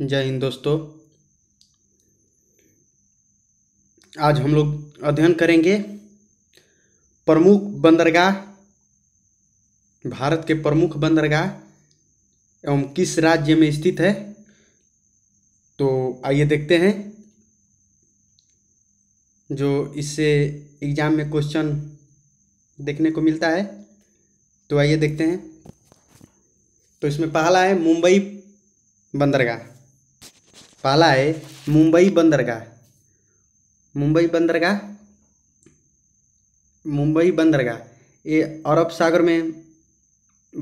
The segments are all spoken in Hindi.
जय हिंद दोस्तों आज हम लोग अध्ययन करेंगे प्रमुख बंदरगाह भारत के प्रमुख बंदरगाह एवं किस राज्य में स्थित है तो आइए देखते हैं जो इससे एग्जाम में क्वेश्चन देखने को मिलता है तो आइए देखते हैं तो इसमें पहला है मुंबई बंदरगाह पहला है मुंबई बंदरगाह मुंबई बंदरगाह मुंबई बंदरगाह ये अरब सागर में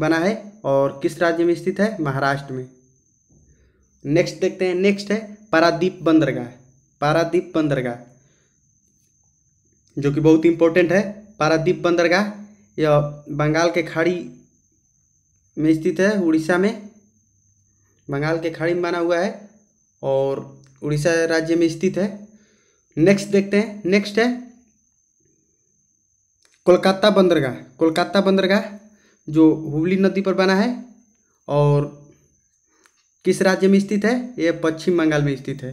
बना है और किस राज्य में स्थित है महाराष्ट्र में नेक्स्ट देखते हैं नेक्स्ट है पारादीप बंदरगाह पारादीप बंदरगाह जो कि बहुत इंपॉर्टेंट है पारादीप बंदरगाह यह बंगाल के खाड़ी में स्थित है उड़ीसा में बंगाल के खाड़ी में बना हुआ है और उड़ीसा राज्य में स्थित है नेक्स्ट देखते हैं नेक्स्ट है कोलकाता बंदरगाह कोलकाता बंदरगाह जो हुबली नदी पर बना है और किस राज्य में स्थित है यह पश्चिम बंगाल में स्थित है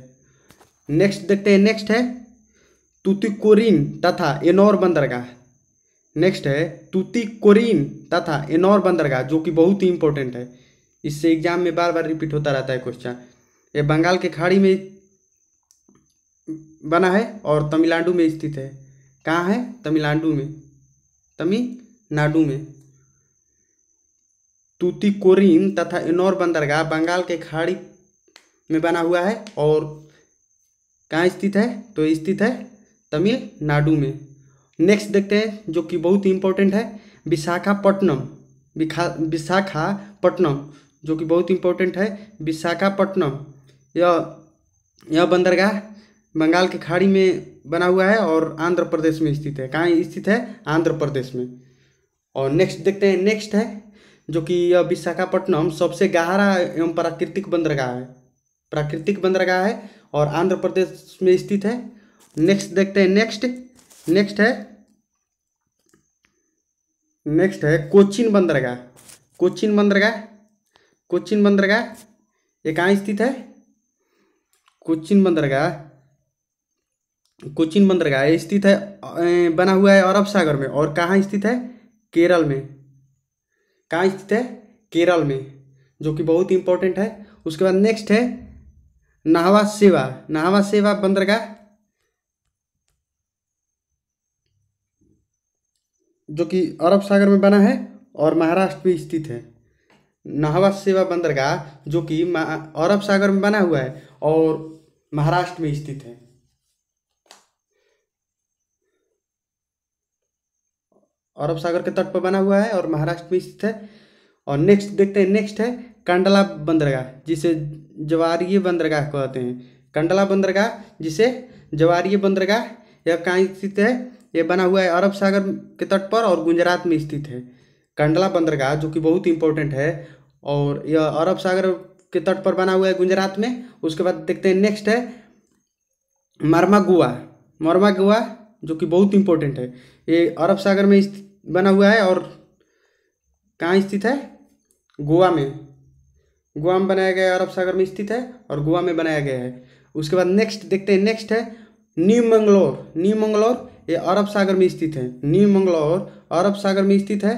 नेक्स्ट देखते हैं नेक्स्ट है तुतिकोरिन तथा एनौर बंदरगाह नेक्स्ट है तुतिकोरिन तथा एनौर बंदरगाह जो कि बहुत ही इंपॉर्टेंट है इससे एग्जाम में बार बार रिपीट होता रहता है क्वेश्चन ये बंगाल के खाड़ी में बना है और तमिलनाडु में स्थित है कहाँ है तमिलनाडु में तमिलनाडु में तूतीकोरिन तथा इनोर बंदरगाह बंगाल के खाड़ी में बना हुआ है और कहाँ स्थित है तो स्थित है तमिलनाडु में नेक्स्ट देखते हैं जो कि बहुत ही इम्पोर्टेंट है विशाखापट्टनम विशाखापट्टनम जो कि बहुत इम्पोर्टेंट है विशाखापट्टनम यह यह बंदरगाह बंगाल की खाड़ी में बना हुआ है और आंध्र प्रदेश में स्थित है कहाँ स्थित है आंध्र प्रदेश में और नेक्स्ट देखते हैं नेक्स्ट है जो कि यह विशाखापट्टनम सबसे गहरा एवं प्राकृतिक बंदरगाह है प्राकृतिक बंदरगाह है और आंध्र प्रदेश में स्थित है नेक्स्ट देखते हैं नेक्स्ट नेक्स्ट है नेक्स्ट है कोचिन बंदरगाह कोचिन बंदरगाह कोचिन बंदरगाह ये कहाँ स्थित है कोचिन बंदरगाह कोचिन बंदरगाह स्थित है बना हुआ है अरब सागर में और कहाँ स्थित है केरल में कहाँ स्थित है केरल में जो कि बहुत इंपॉर्टेंट है उसके बाद नेक्स्ट है नाहवा सेवा नाहवा सेवा बंदरगाह जो कि अरब सागर में बना है और महाराष्ट्र में स्थित है नहवा सेवा बंदरगाह जो कि अरब सागर में बना हुआ है और महाराष्ट्र में स्थित है अरब सागर के तट पर बना हुआ है और महाराष्ट्र में स्थित है और नेक्स्ट देखते हैं नेक्स्ट है कंडला बंदरगाह जिसे जवारीय बंदरगाह कहते हैं कंडला बंदरगाह जिसे जवारीय बंदरगाह यह कहाँ स्थित है यह बना हुआ है अरब सागर के तट पर और गुजरात में स्थित है कंडला बंदरगाह जो कि बहुत इंपॉर्टेंट है और यह अरब सागर के तट पर बना हुआ है गुजरात में उसके बाद देखते हैं नेक्स्ट है मरमा गुआ मरमा गुआ जो कि बहुत इंपॉर्टेंट है ये अरब सागर में बना हुआ है और कहाँ स्थित है गोवा में गोवा में बनाया गया है अरब सागर में स्थित है और गोवा में बनाया गया है उसके बाद नेक्स्ट देखते हैं नेक्स्ट है न्यू मंगलोर न्यू मंगलोर ये अरब सागर में स्थित है न्यू मंगलोर अरब सागर में स्थित है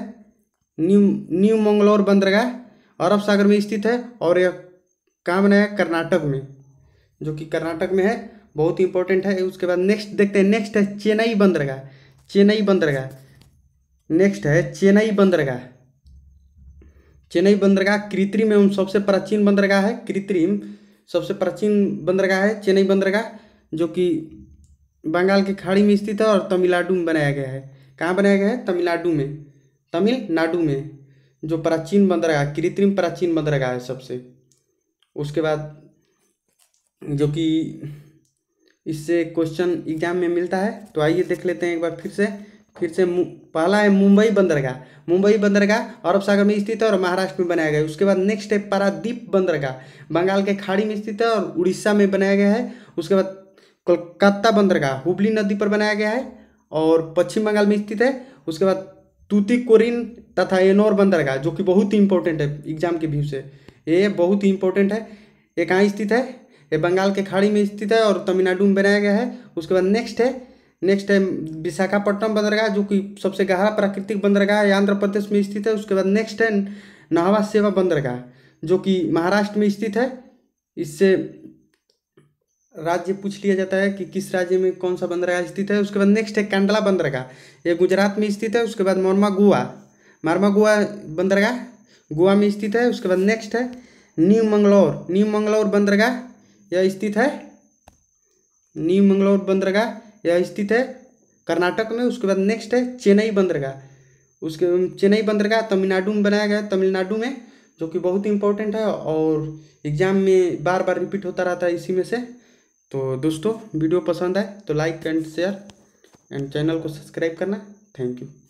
न्यू न्यू मंगलोर बंदरगाह अरब सागर में स्थित है और यह कहाँ बनाया है कर्नाटक में जो कि कर्नाटक में है बहुत इंपॉर्टेंट है उसके बाद नेक्स्ट देखते हैं नेक्स्ट है चेन्नई बंदरगाह चेन्नई बंदरगाह नेक्स्ट है चेन्नई बंदरगाह चेन्नई बंदरगाह कृत्रिम एवं सबसे प्राचीन बंदरगाह है कृत्रिम सबसे प्राचीन बंदरगाह है चेन्नई बंदरगाह जो कि बंगाल की खाड़ी में स्थित है और तमिलनाडु में बनाया गया है कहाँ बनाया गया है तमिलनाडु में तमिलनाडु में जो प्राचीन बंदरगाह कृत्रिम प्राचीन बंदरगाह है सबसे उसके बाद जो कि इससे क्वेश्चन एग्जाम में मिलता है तो आइए देख लेते हैं एक बार फिर से फिर से पहला है मुंबई बंदरगाह मुंबई बंदरगाह अरब सागर में स्थित है और महाराष्ट्र में बनाया गया है उसके बाद नेक्स्ट है पारादीप बंदरगाह बंगाल के खाड़ी में स्थित है और उड़ीसा में बनाया गया है उसके बाद कोलकाता बंदरगाह हुबली नदी पर बनाया गया है और पश्चिम बंगाल में स्थित है उसके बाद कोरिन तथा एनोर बंदरगाह जो कि बहुत ही इंपॉर्टेंट है एग्जाम के व्यू से ये बहुत ही इंपॉर्टेंट है ये कहाँ स्थित है ये बंगाल के खाड़ी में स्थित है और तमिलनाडु में बनाया गया है उसके बाद नेक्स्ट है नेक्स्ट है विशाखापट्टनम बंदरगाह जो कि सबसे गहरा प्राकृतिक बंदरगाह है आंध्र प्रदेश में स्थित है उसके बाद नेक्स्ट है नहवा सेवा बंदरगाह जो कि महाराष्ट्र में स्थित है इससे राज्य पूछ लिया जाता है कि किस राज्य में कौन सा बंदरगाह स्थित है उसके बाद नेक्स्ट है कांडला बंदरगाह ये गुजरात में स्थित है उसके बाद मोरमा गोवा मारमा गोवा बंदरगाह गोवा में स्थित है उसके बाद नेक्स्ट है न्यू मंगलौर न्यू मंगलौर बंदरगाह यह स्थित है न्यू मंगलौर बंदरगाह यह स्थित है कर्नाटक में उसके बाद नेक्स्ट है चेन्नई बंदरगाह उसके चेन्नई बंदरगाह तमिलनाडु में बनाया गया तमिलनाडु में जो कि बहुत इंपॉर्टेंट है और एग्जाम में बार बार रिपीट होता रहता है इसी में से तो दोस्तों वीडियो पसंद आए तो like and share and channel को सब्सक्राइब करना थैंक यू